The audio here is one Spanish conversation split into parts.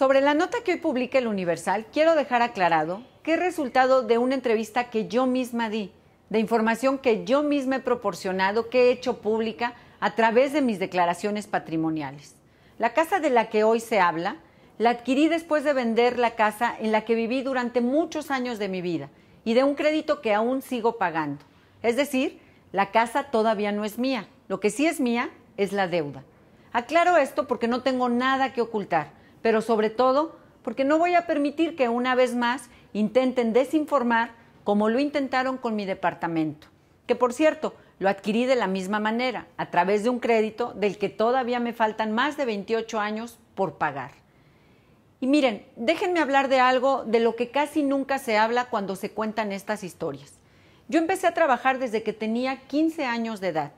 Sobre la nota que hoy publica el Universal, quiero dejar aclarado que es resultado de una entrevista que yo misma di, de información que yo misma he proporcionado, que he hecho pública a través de mis declaraciones patrimoniales. La casa de la que hoy se habla la adquirí después de vender la casa en la que viví durante muchos años de mi vida y de un crédito que aún sigo pagando. Es decir, la casa todavía no es mía. Lo que sí es mía es la deuda. Aclaro esto porque no tengo nada que ocultar pero sobre todo porque no voy a permitir que una vez más intenten desinformar como lo intentaron con mi departamento, que por cierto, lo adquirí de la misma manera, a través de un crédito del que todavía me faltan más de 28 años por pagar. Y miren, déjenme hablar de algo de lo que casi nunca se habla cuando se cuentan estas historias. Yo empecé a trabajar desde que tenía 15 años de edad.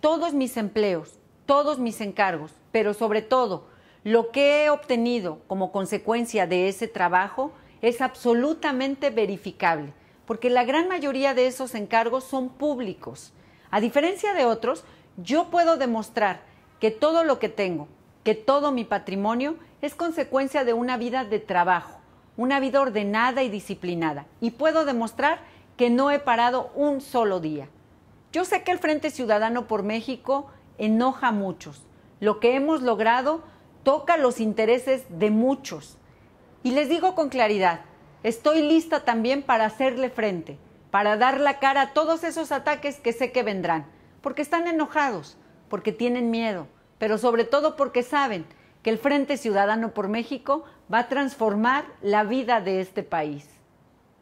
Todos mis empleos, todos mis encargos, pero sobre todo lo que he obtenido como consecuencia de ese trabajo es absolutamente verificable, porque la gran mayoría de esos encargos son públicos. A diferencia de otros, yo puedo demostrar que todo lo que tengo, que todo mi patrimonio es consecuencia de una vida de trabajo, una vida ordenada y disciplinada, y puedo demostrar que no he parado un solo día. Yo sé que el Frente Ciudadano por México enoja a muchos. Lo que hemos logrado toca los intereses de muchos. Y les digo con claridad, estoy lista también para hacerle frente, para dar la cara a todos esos ataques que sé que vendrán, porque están enojados, porque tienen miedo, pero sobre todo porque saben que el Frente Ciudadano por México va a transformar la vida de este país.